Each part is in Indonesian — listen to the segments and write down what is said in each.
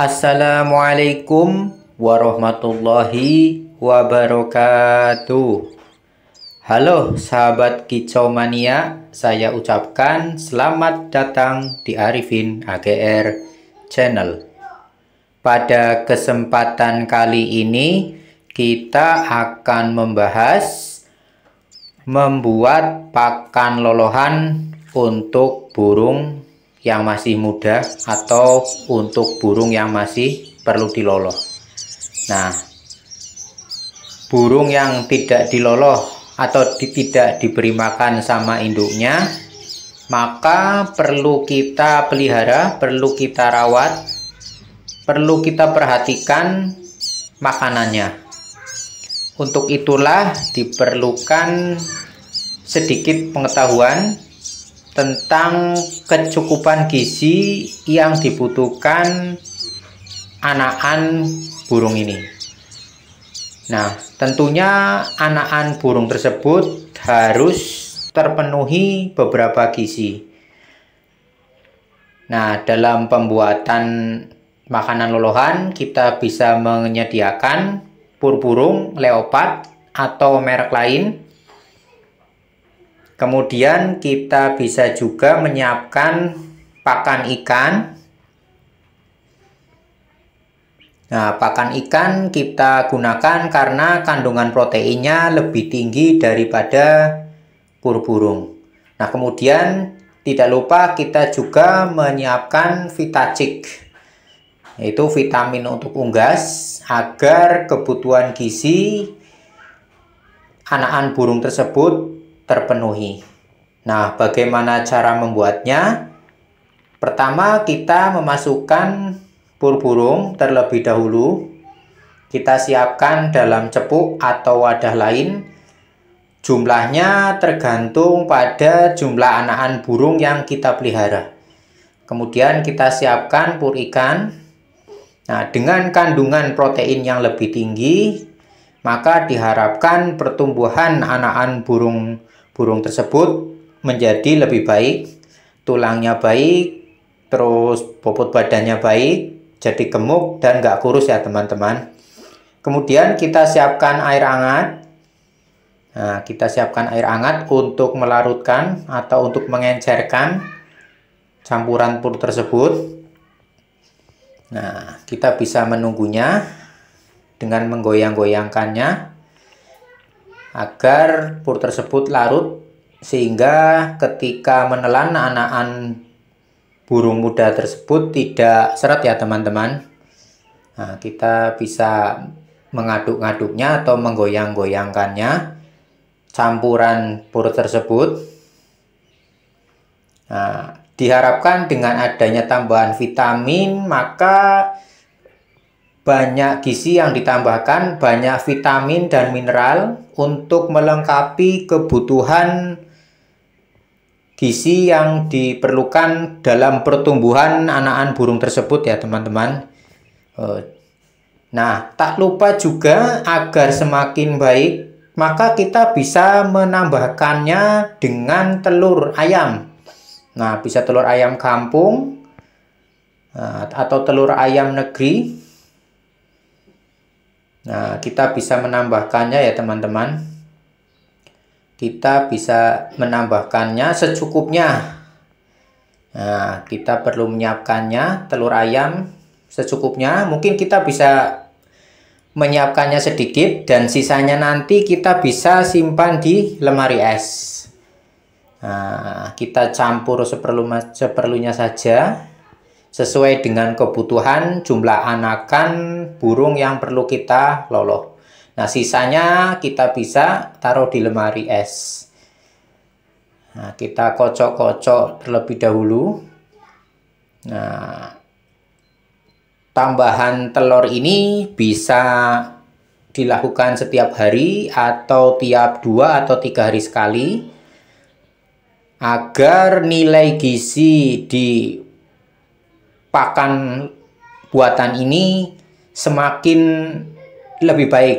Assalamualaikum warahmatullahi wabarakatuh. Halo sahabat kicau mania, saya ucapkan selamat datang di Arifin AGR Channel. Pada kesempatan kali ini kita akan membahas membuat pakan lolohan untuk burung yang masih muda atau untuk burung yang masih perlu diloloh. Nah, burung yang tidak diloloh atau di, tidak diberi makan sama induknya, maka perlu kita pelihara, perlu kita rawat, perlu kita perhatikan makanannya. Untuk itulah diperlukan sedikit pengetahuan tentang kecukupan gizi yang dibutuhkan anakan burung ini. Nah, tentunya anakan burung tersebut harus terpenuhi beberapa gizi. Nah, dalam pembuatan makanan lolohan, kita bisa menyediakan pur burung, leopard, atau merek lain Kemudian kita bisa juga menyiapkan pakan ikan. Nah, pakan ikan kita gunakan karena kandungan proteinnya lebih tinggi daripada pur burung. Nah, kemudian tidak lupa kita juga menyiapkan vitacik yaitu vitamin untuk unggas agar kebutuhan gizi anakan burung tersebut terpenuhi. Nah, bagaimana cara membuatnya? Pertama, kita memasukkan pur burung terlebih dahulu. Kita siapkan dalam cepuk atau wadah lain. Jumlahnya tergantung pada jumlah anakan burung yang kita pelihara. Kemudian kita siapkan pur ikan. Nah, dengan kandungan protein yang lebih tinggi, maka diharapkan pertumbuhan anakan burung burung tersebut menjadi lebih baik, tulangnya baik, terus bobot badannya baik, jadi gemuk dan nggak kurus ya teman-teman. Kemudian kita siapkan air hangat. Nah, kita siapkan air hangat untuk melarutkan atau untuk mengencerkan campuran pur tersebut. Nah, kita bisa menunggunya dengan menggoyang-goyangkannya agar pur tersebut larut sehingga ketika menelan anakan burung muda tersebut tidak seret ya teman-teman nah, kita bisa mengaduk-aduknya atau menggoyang-goyangkannya campuran pur tersebut nah, diharapkan dengan adanya tambahan vitamin maka banyak gizi yang ditambahkan, banyak vitamin dan mineral untuk melengkapi kebutuhan gizi yang diperlukan dalam pertumbuhan anakan burung tersebut ya teman-teman. Eh, nah, tak lupa juga agar semakin baik, maka kita bisa menambahkannya dengan telur ayam. Nah, bisa telur ayam kampung eh, atau telur ayam negeri Nah, kita bisa menambahkannya ya teman-teman. Kita bisa menambahkannya secukupnya. Nah, kita perlu menyiapkannya telur ayam secukupnya. Mungkin kita bisa menyiapkannya sedikit dan sisanya nanti kita bisa simpan di lemari es. Nah, kita campur seperlu seperlunya saja sesuai dengan kebutuhan jumlah anakan burung yang perlu kita loloh. Nah, sisanya kita bisa taruh di lemari es. Nah, kita kocok-kocok terlebih dahulu. Nah, tambahan telur ini bisa dilakukan setiap hari atau tiap dua atau tiga hari sekali agar nilai gizi di pakan buatan ini semakin lebih baik.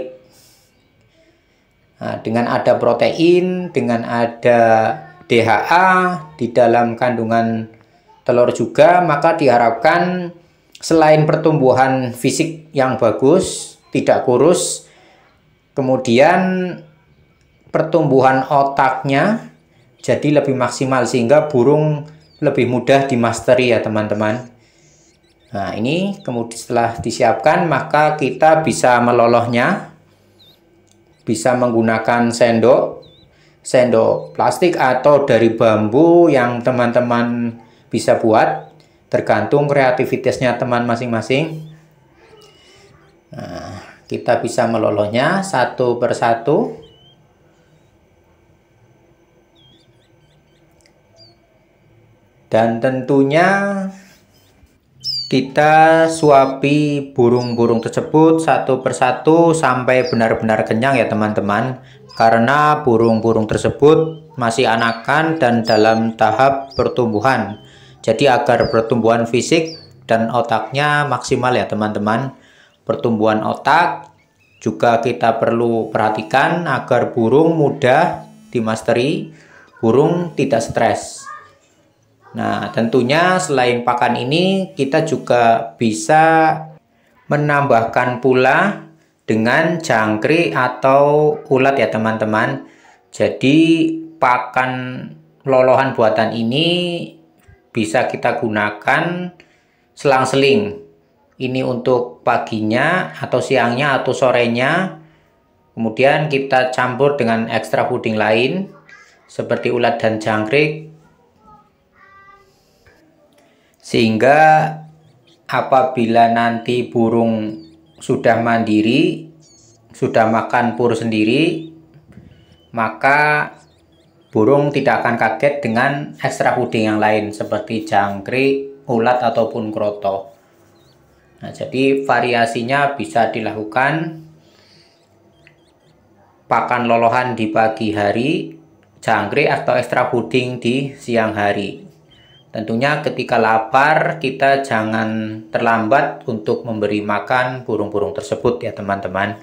Nah, dengan ada protein, dengan ada DHA di dalam kandungan telur juga, maka diharapkan selain pertumbuhan fisik yang bagus, tidak kurus, kemudian pertumbuhan otaknya jadi lebih maksimal sehingga burung lebih mudah dimasteri ya teman-teman. Nah, ini kemudian setelah disiapkan, maka kita bisa melolohnya. Bisa menggunakan sendok, sendok plastik atau dari bambu yang teman-teman bisa buat, tergantung kreativitasnya teman masing-masing. Nah, kita bisa melolohnya satu persatu. Dan tentunya kita suapi burung-burung tersebut satu persatu sampai benar-benar kenyang ya teman-teman karena burung-burung tersebut masih anakan dan dalam tahap pertumbuhan jadi agar pertumbuhan fisik dan otaknya maksimal ya teman-teman pertumbuhan otak juga kita perlu perhatikan agar burung mudah dimasteri burung tidak stres Nah, tentunya selain pakan ini, kita juga bisa menambahkan pula dengan jangkrik atau ulat ya teman-teman. Jadi, pakan lolohan buatan ini bisa kita gunakan selang-seling. Ini untuk paginya atau siangnya atau sorenya. Kemudian kita campur dengan ekstra puding lain seperti ulat dan jangkrik sehingga apabila nanti burung sudah mandiri sudah makan pur sendiri maka burung tidak akan kaget dengan ekstra puding yang lain seperti jangkrik, ulat ataupun kroto nah jadi variasinya bisa dilakukan pakan lolohan di pagi hari jangkrik atau ekstra puding di siang hari Tentunya ketika lapar kita jangan terlambat untuk memberi makan burung-burung tersebut ya teman-teman.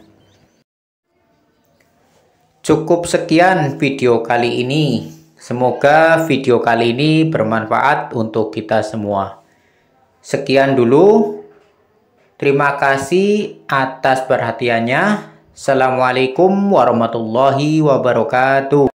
Cukup sekian video kali ini. Semoga video kali ini bermanfaat untuk kita semua. Sekian dulu. Terima kasih atas perhatiannya. Assalamualaikum warahmatullahi wabarakatuh.